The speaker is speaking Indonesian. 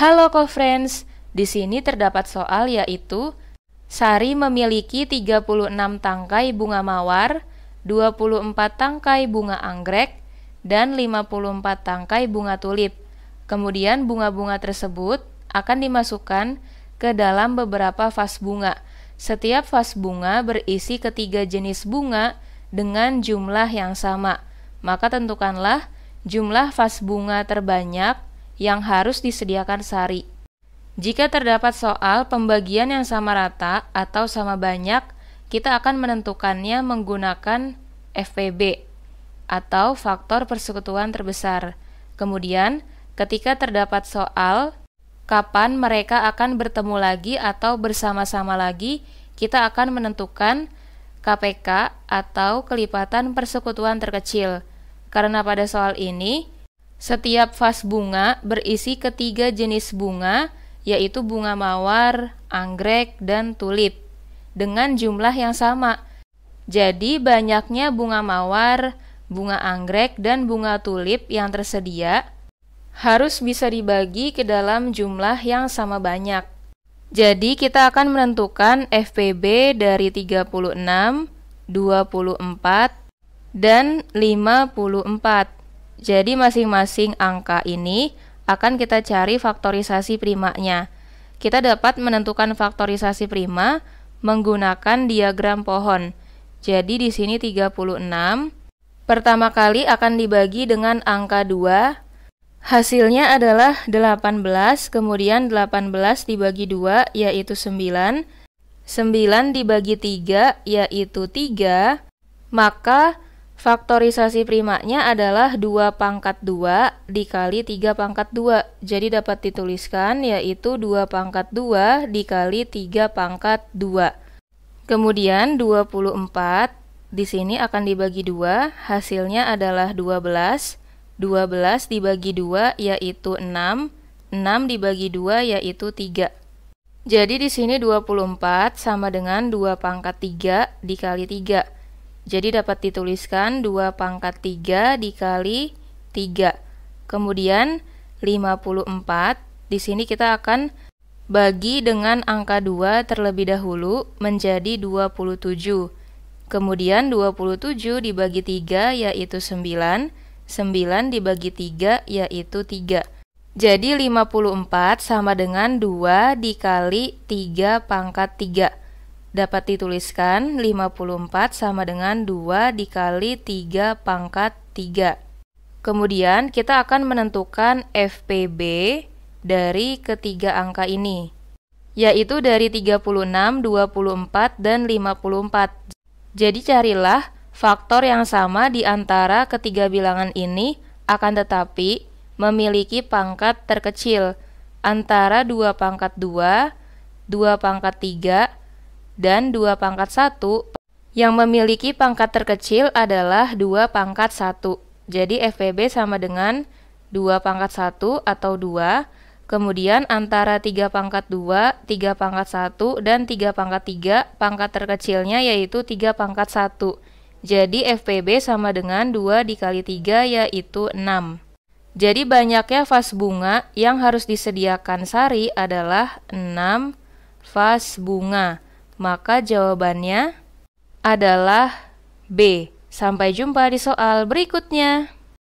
Halo co-friends, di sini terdapat soal yaitu Sari memiliki 36 tangkai bunga mawar, 24 tangkai bunga anggrek, dan 54 tangkai bunga tulip. Kemudian bunga-bunga tersebut akan dimasukkan ke dalam beberapa vas bunga. Setiap vas bunga berisi ketiga jenis bunga dengan jumlah yang sama. Maka tentukanlah jumlah vas bunga terbanyak yang harus disediakan sari. Jika terdapat soal pembagian yang sama rata atau sama banyak, kita akan menentukannya menggunakan FPB atau faktor persekutuan terbesar. Kemudian, ketika terdapat soal kapan mereka akan bertemu lagi atau bersama-sama lagi, kita akan menentukan KPK atau kelipatan persekutuan terkecil. Karena pada soal ini, setiap vas bunga berisi ketiga jenis bunga, yaitu bunga mawar, anggrek, dan tulip, dengan jumlah yang sama. Jadi, banyaknya bunga mawar, bunga anggrek, dan bunga tulip yang tersedia harus bisa dibagi ke dalam jumlah yang sama banyak. Jadi kita akan menentukan FPB dari 36, 24, dan 54. Jadi masing-masing angka ini akan kita cari faktorisasi primanya. Kita dapat menentukan faktorisasi prima menggunakan diagram pohon. Jadi di sini 36 pertama kali akan dibagi dengan angka 2. Hasilnya adalah 18, kemudian 18 dibagi 2 yaitu 9. 9 dibagi 3 yaitu 3. Maka Faktorisasi primanya adalah 2 pangkat 2 dikali 3 pangkat 2. Jadi dapat dituliskan yaitu 2 pangkat 2 dikali 3 pangkat 2. Kemudian 24 di sini akan dibagi 2, hasilnya adalah 12. 12 dibagi 2 yaitu 6, 6 dibagi 2 yaitu 3. Jadi di sini 24 sama dengan 2 pangkat 3 dikali 3. Jadi dapat dituliskan 2 pangkat 3 dikali 3. Kemudian 54, di sini kita akan bagi dengan angka 2 terlebih dahulu menjadi 27. Kemudian 27 dibagi 3 yaitu 9, 9 dibagi 3 yaitu 3. Jadi 54 sama dengan 2 dikali 3 pangkat 3 dapat dituliskan 54 sama dengan 2 dikali 3 pangkat 3. Kemudian kita akan menentukan FPB dari ketiga angka ini, yaitu dari 36, 24, dan 54. Jadi carilah faktor yang sama di antara ketiga bilangan ini akan tetapi memiliki pangkat terkecil antara 2 pangkat 2, 2 pangkat 3, dan 2 pangkat 1 yang memiliki pangkat terkecil adalah 2 pangkat 1. Jadi FPB sama dengan 2 pangkat 1 atau 2, kemudian antara 3 pangkat 2, 3 pangkat 1, dan 3 pangkat 3, pangkat terkecilnya yaitu 3 pangkat 1. Jadi FPB sama dengan 2 dikali 3 yaitu 6. Jadi banyaknya vas bunga yang harus disediakan sari adalah 6 vas bunga. Maka jawabannya adalah B. Sampai jumpa di soal berikutnya.